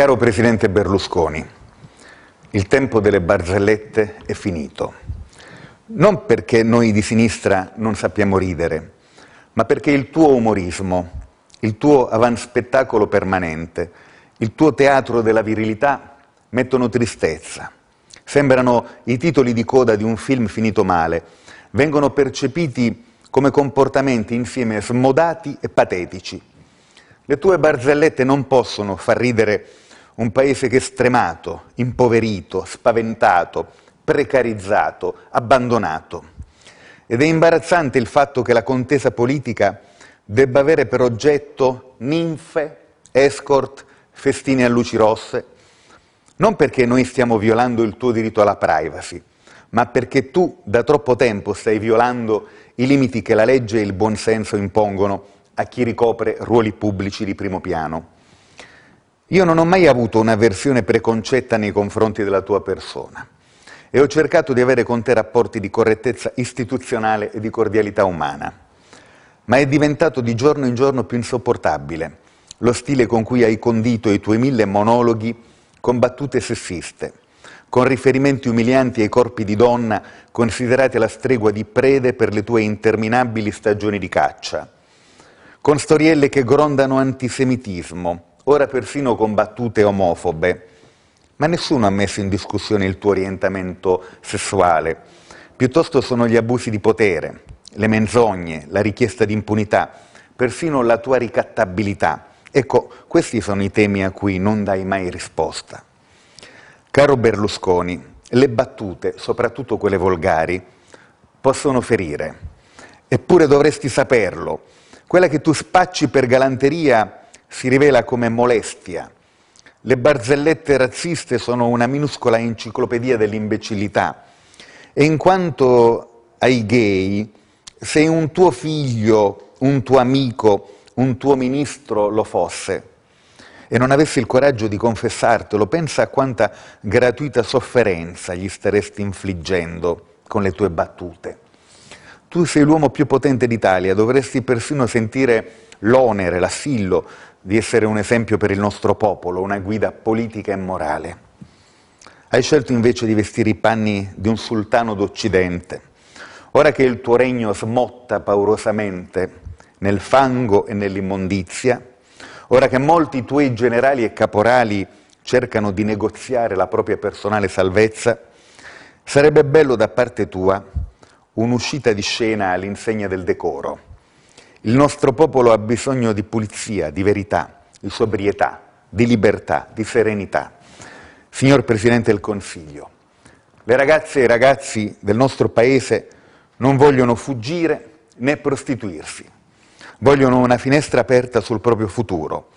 Caro Presidente Berlusconi, il tempo delle barzellette è finito. Non perché noi di sinistra non sappiamo ridere, ma perché il tuo umorismo, il tuo avanspettacolo permanente, il tuo teatro della virilità mettono tristezza. Sembrano i titoli di coda di un film finito male, vengono percepiti come comportamenti insieme smodati e patetici. Le tue barzellette non possono far ridere un paese che è stremato, impoverito, spaventato, precarizzato, abbandonato. Ed è imbarazzante il fatto che la contesa politica debba avere per oggetto ninfe, escort, festine a luci rosse, non perché noi stiamo violando il tuo diritto alla privacy, ma perché tu da troppo tempo stai violando i limiti che la legge e il buonsenso impongono a chi ricopre ruoli pubblici di primo piano. Io non ho mai avuto una versione preconcetta nei confronti della tua persona e ho cercato di avere con te rapporti di correttezza istituzionale e di cordialità umana, ma è diventato di giorno in giorno più insopportabile lo stile con cui hai condito i tuoi mille monologhi con battute sessiste, con riferimenti umilianti ai corpi di donna considerati la stregua di prede per le tue interminabili stagioni di caccia, con storielle che grondano antisemitismo, ora persino con battute omofobe. Ma nessuno ha messo in discussione il tuo orientamento sessuale. Piuttosto sono gli abusi di potere, le menzogne, la richiesta di impunità, persino la tua ricattabilità. Ecco, questi sono i temi a cui non dai mai risposta. Caro Berlusconi, le battute, soprattutto quelle volgari, possono ferire. Eppure dovresti saperlo. Quella che tu spacci per galanteria si rivela come molestia. Le barzellette razziste sono una minuscola enciclopedia dell'imbecillità e in quanto ai gay, se un tuo figlio, un tuo amico, un tuo ministro lo fosse e non avessi il coraggio di confessartelo, pensa a quanta gratuita sofferenza gli staresti infliggendo con le tue battute. Tu sei l'uomo più potente d'Italia, dovresti persino sentire l'onere, l'assillo di essere un esempio per il nostro popolo, una guida politica e morale. Hai scelto invece di vestire i panni di un sultano d'Occidente. Ora che il tuo regno smotta paurosamente nel fango e nell'immondizia, ora che molti tuoi generali e caporali cercano di negoziare la propria personale salvezza, sarebbe bello da parte tua un'uscita di scena all'insegna del decoro il nostro popolo ha bisogno di pulizia, di verità, di sobrietà, di libertà, di serenità. Signor Presidente del Consiglio, le ragazze e i ragazzi del nostro Paese non vogliono fuggire né prostituirsi, vogliono una finestra aperta sul proprio futuro.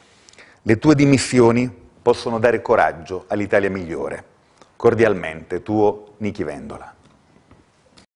Le tue dimissioni possono dare coraggio all'Italia migliore. Cordialmente, tuo Nichi Vendola.